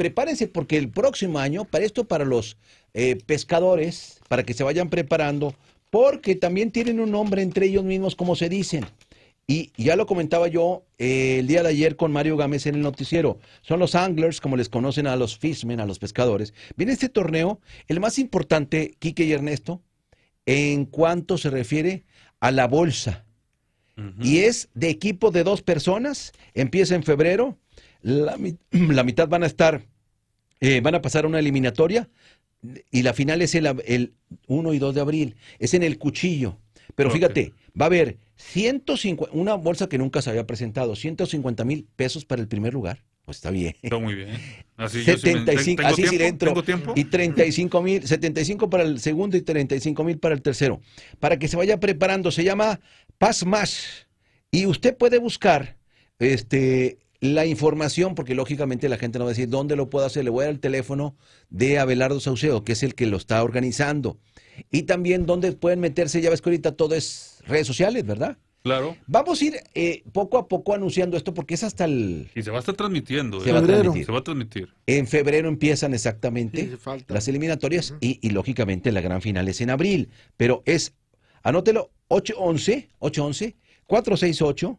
prepárense porque el próximo año, para esto, para los eh, pescadores, para que se vayan preparando, porque también tienen un nombre entre ellos mismos, como se dicen. Y ya lo comentaba yo eh, el día de ayer con Mario Gámez en el noticiero. Son los anglers, como les conocen a los fishmen, a los pescadores. Viene este torneo, el más importante, Quique y Ernesto, en cuanto se refiere a la bolsa. Y es de equipo de dos personas, empieza en febrero, la mitad van a estar eh, van a pasar a una eliminatoria y la final es el, 1 y 2 de abril. Es en el cuchillo. Pero fíjate, va a haber 150, una bolsa que nunca se había presentado, 150 mil pesos para el primer lugar. Pues está bien. Está muy bien. Así, 75, así tiempo, dentro. Y 35 mil, 75 para el segundo y 35 mil para el tercero. Para que se vaya preparando, se llama Paz Más. Y usted puede buscar este, la información, porque lógicamente la gente no va a decir dónde lo puedo hacer. Le voy a el teléfono de Abelardo Saucedo, que es el que lo está organizando. Y también dónde pueden meterse, ya ves que ahorita todo es redes sociales, ¿verdad? Claro. Vamos a ir eh, poco a poco anunciando esto porque es hasta el... Y se va a estar transmitiendo. ¿eh? Se, va, a transmitir. se va a transmitir. En febrero empiezan exactamente las eliminatorias y, y, lógicamente la gran final es en abril. Pero es, anótelo, 811, 811, 468.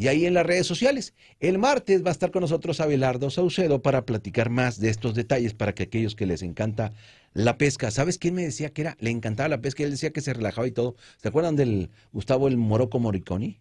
y ahí en las redes sociales. El martes va a estar con nosotros Abelardo Saucedo para platicar más de estos detalles para que aquellos que les encanta la pesca, ¿sabes quién me decía que era? Le encantaba la pesca, él decía que se relajaba y todo. ¿Se acuerdan del Gustavo el Moroco Moriconi?